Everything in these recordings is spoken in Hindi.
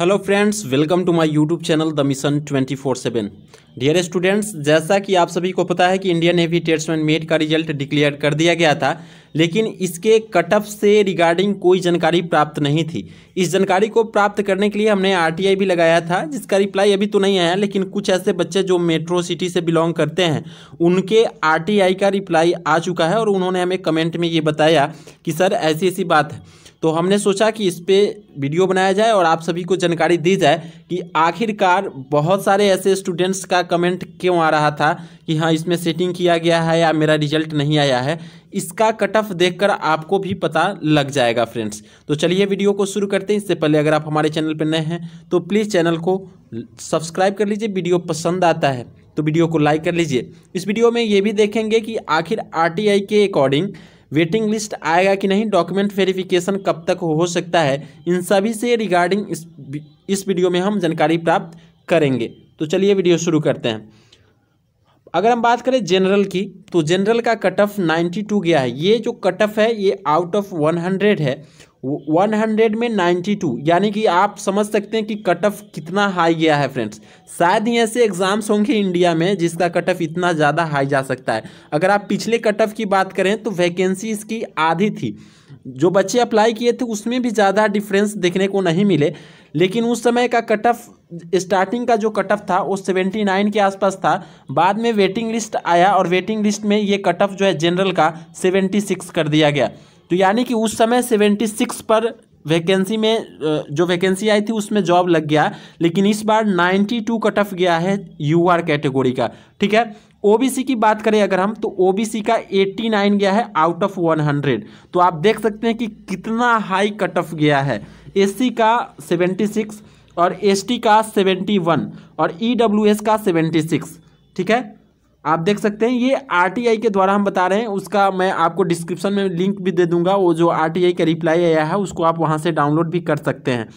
hello friends welcome to my YouTube channel the mission twenty four seven dear students जैसा कि आप सभी को पता है कि इंडियन नेवी टेट्समैन मेट का रिजल्ट डिक्लेयर कर दिया गया था लेकिन इसके कटअप से रिगार्डिंग कोई जानकारी प्राप्त नहीं थी इस जानकारी को प्राप्त करने के लिए हमने आरटीआई भी लगाया था जिसका रिप्लाई अभी तो नहीं आया लेकिन कुछ ऐसे बच्चे जो मेट्रो सिटी से बिलोंग करते हैं उनके आरटीआई का रिप्लाई आ चुका है और उन्होंने हमें कमेंट में ये बताया कि सर ऐसी ऐसी बात है तो हमने सोचा कि इस पर वीडियो बनाया जाए और आप सभी को जानकारी दी जाए कि आखिरकार बहुत सारे ऐसे स्टूडेंट्स का कमेंट क्यों आ रहा था कि हाँ इसमें सेटिंग किया गया है या मेरा रिजल्ट नहीं आया है इसका कट ऑफ देख आपको भी पता लग जाएगा फ्रेंड्स तो चलिए वीडियो को शुरू करते हैं इससे पहले अगर आप हमारे चैनल पर नए हैं तो प्लीज़ चैनल को सब्सक्राइब कर लीजिए वीडियो पसंद आता है तो वीडियो को लाइक कर लीजिए इस वीडियो में ये भी देखेंगे कि आखिर आरटीआई के अकॉर्डिंग वेटिंग लिस्ट आएगा कि नहीं डॉक्यूमेंट वेरिफिकेशन कब तक हो सकता है इन सभी से रिगार्डिंग इस इस वीडियो में हम जानकारी प्राप्त करेंगे तो चलिए वीडियो शुरू करते हैं अगर हम बात करें जनरल की तो जनरल का कट ऑफ नाइन्टी गया है ये जो कट ऑफ है ये आउट ऑफ वन है 100 में 92 यानी कि आप समझ सकते हैं कि कट ऑफ कितना हाई गया है फ्रेंड्स शायद ही ऐसे एग्जाम्स होंगे इंडिया में जिसका कट ऑफ इतना ज़्यादा हाई जा सकता है अगर आप पिछले कट ऑफ की बात करें तो वैकेंसी इसकी आधी थी जो बच्चे अप्लाई किए थे उसमें भी ज़्यादा डिफरेंस देखने को नहीं मिले लेकिन उस समय का कट ऑफ स्टार्टिंग का जो कट ऑफ था वो सेवेंटी नाइन के आसपास था बाद में वेटिंग लिस्ट आया और वेटिंग लिस्ट में ये कट ऑफ जो है जनरल का सेवेंटी सिक्स कर दिया गया तो यानी कि उस समय सेवेंटी सिक्स पर वैकेंसी में जो वैकेंसी आई थी उसमें जॉब लग गया लेकिन इस बार टू कट ऑफ गया है आर कैटेगोरी का ठीक है ओबीसी की बात करें अगर हम तो ओबीसी का एट्टी नाइन गया है आउट ऑफ वन हंड्रेड तो आप देख सकते हैं कि कितना हाई कट ऑफ गया है एससी का सेवेंटी सिक्स और एसटी का सेवेंटी वन और ईडब्ल्यूएस e का सेवेंटी सिक्स ठीक है आप देख सकते हैं ये आर के द्वारा हम बता रहे हैं उसका मैं आपको डिस्क्रिप्शन में लिंक भी दे दूंगा वो जो आर का रिप्लाई आया है उसको आप वहाँ से डाउनलोड भी कर सकते हैं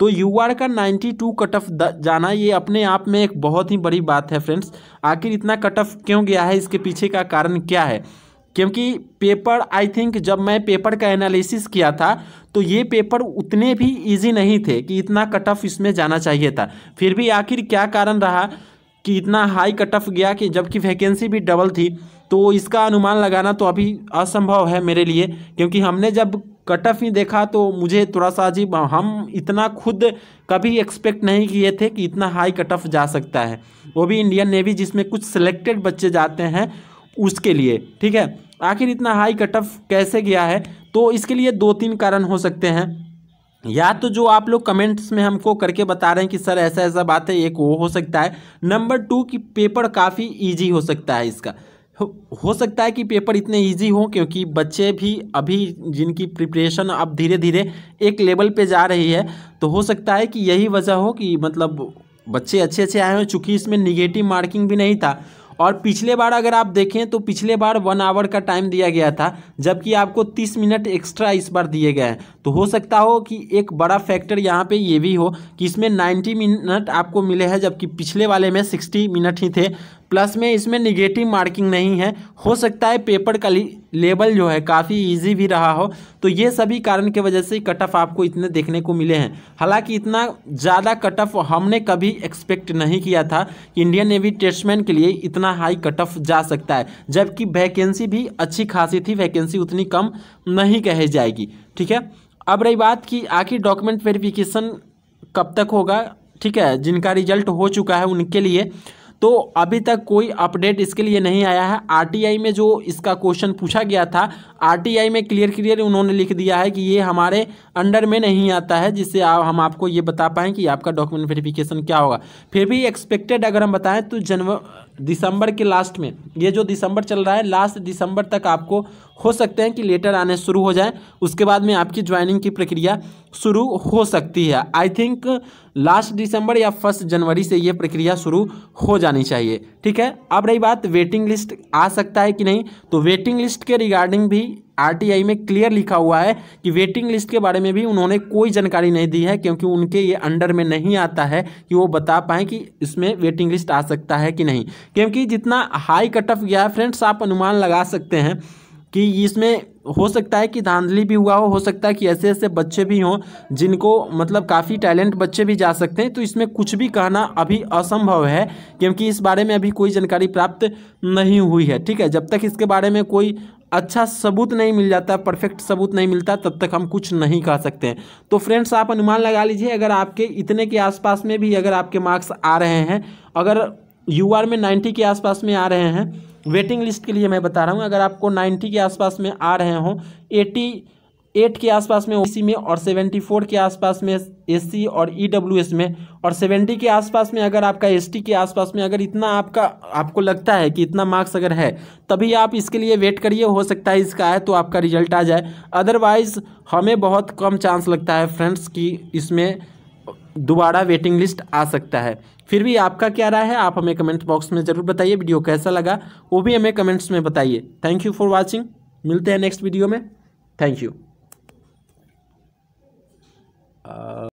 तो यू आर का 92 कट ऑफ जाना ये अपने आप में एक बहुत ही बड़ी बात है फ्रेंड्स आखिर इतना कट ऑफ क्यों गया है इसके पीछे का कारण क्या है क्योंकि पेपर आई थिंक जब मैं पेपर का एनालिसिस किया था तो ये पेपर उतने भी इजी नहीं थे कि इतना कट ऑफ इसमें जाना चाहिए था फिर भी आखिर क्या कारण रहा कि इतना हाई कट ऑफ गया कि जबकि वैकेंसी भी डबल थी तो इसका अनुमान लगाना तो अभी असंभव है मेरे लिए क्योंकि हमने जब कट ऑफ ही देखा तो मुझे थोड़ा सा अजीब हम इतना खुद कभी एक्सपेक्ट नहीं किए थे कि इतना हाई कट ऑफ जा सकता है वो भी इंडियन नेवी जिसमें कुछ सिलेक्टेड बच्चे जाते हैं उसके लिए ठीक है आखिर इतना हाई कट ऑफ कैसे गया है तो इसके लिए दो तीन कारण हो सकते हैं या तो जो आप लोग कमेंट्स में हमको करके बता रहे हैं कि सर ऐसा ऐसा बात है एक वो हो सकता है नंबर टू कि पेपर काफ़ी इजी हो सकता है इसका हो सकता है कि पेपर इतने इजी हो क्योंकि बच्चे भी अभी जिनकी प्रिपरेशन अब धीरे धीरे एक लेवल पे जा रही है तो हो सकता है कि यही वजह हो कि मतलब बच्चे अच्छे अच्छे आए हों चूँकि इसमें निगेटिव मार्किंग भी नहीं था और पिछले बार अगर आप देखें तो पिछले बार वन आवर का टाइम दिया गया था जबकि आपको तीस मिनट एक्स्ट्रा इस बार दिए गए हैं तो हो सकता हो कि एक बड़ा फैक्टर यहाँ पे ये भी हो कि इसमें नाइन्टी मिनट आपको मिले हैं जबकि पिछले वाले में सिक्सटी मिनट ही थे प्लस में इसमें निगेटिव मार्किंग नहीं है हो सकता है पेपर का लेवल जो है काफ़ी इजी भी रहा हो तो ये सभी कारण के वजह से कट ऑफ आपको इतने देखने को मिले हैं हालांकि इतना ज़्यादा कट ऑफ हमने कभी एक्सपेक्ट नहीं किया था कि इंडियन नेवी टेस्टमैन के लिए इतना हाई कट ऑफ जा सकता है जबकि वैकेंसी भी अच्छी खासी थी वैकेंसी उतनी कम नहीं कही जाएगी ठीक है अब रही बात कि आखिर डॉक्यूमेंट वेरिफिकेशन कब तक होगा ठीक है जिनका रिजल्ट हो चुका है उनके लिए तो अभी तक कोई अपडेट इसके लिए नहीं आया है आरटीआई में जो इसका क्वेश्चन पूछा गया था आरटीआई में क्लियर क्लियर उन्होंने लिख दिया है कि ये हमारे अंडर में नहीं आता है जिससे आप हम आपको ये बता पाएँ कि आपका डॉक्यूमेंट वेरिफिकेशन क्या होगा फिर भी एक्सपेक्टेड अगर हम बताएँ तो जनवरी दिसंबर के लास्ट में ये जो दिसंबर चल रहा है लास्ट दिसंबर तक आपको हो सकते हैं कि लेटर आने शुरू हो जाए उसके बाद में आपकी ज्वाइनिंग की प्रक्रिया शुरू हो सकती है आई थिंक लास्ट दिसंबर या फर्स्ट जनवरी से ये प्रक्रिया शुरू हो जानी चाहिए ठीक है अब रही बात वेटिंग लिस्ट आ सकता है कि नहीं तो वेटिंग लिस्ट के रिगार्डिंग भी आरटीआई में क्लियर लिखा हुआ है कि वेटिंग लिस्ट के बारे में भी उन्होंने कोई जानकारी नहीं दी है क्योंकि उनके ये अंडर में नहीं आता है कि वो बता पाएं कि इसमें वेटिंग लिस्ट आ सकता है कि नहीं क्योंकि जितना हाई कट ऑफ गया है फ्रेंड्स आप अनुमान लगा सकते हैं कि इसमें हो सकता है कि धांधली भी हुआ हो हो सकता है कि ऐसे ऐसे बच्चे भी हों जिनको मतलब काफ़ी टैलेंट बच्चे भी जा सकते हैं तो इसमें कुछ भी कहना अभी असंभव है क्योंकि इस बारे में अभी कोई जानकारी प्राप्त नहीं हुई है ठीक है जब तक इसके बारे में कोई अच्छा सबूत नहीं मिल जाता परफेक्ट सबूत नहीं मिलता तब तक हम कुछ नहीं कह सकते हैं तो फ्रेंड्स आप अनुमान लगा लीजिए अगर आपके इतने के आसपास में भी अगर आपके मार्क्स आ रहे हैं अगर यू में नाइन्टी के आसपास में आ रहे हैं वेटिंग लिस्ट के लिए मैं बता रहा हूँ अगर आपको नाइन्टी के आसपास में आ रहे हों एटी एट के आसपास में ओबीसी में और सेवेंटी फोर के आसपास में एससी और ईडब्ल्यूएस में और सेवेंटी के आसपास में अगर आपका एसटी के आसपास में अगर इतना आपका आपको लगता है कि इतना मार्क्स अगर है तभी आप इसके लिए वेट करिए हो सकता है इसका है तो आपका रिजल्ट आ जाए अदरवाइज़ हमें बहुत कम चांस लगता है फ्रेंड्स कि इसमें दोबारा वेटिंग लिस्ट आ सकता है फिर भी आपका क्या राय है आप हमें कमेंट बॉक्स में ज़रूर बताइए वीडियो कैसा लगा वो भी हमें कमेंट्स में बताइए थैंक यू फॉर वॉचिंग मिलते हैं नेक्स्ट वीडियो में थैंक यू Uh,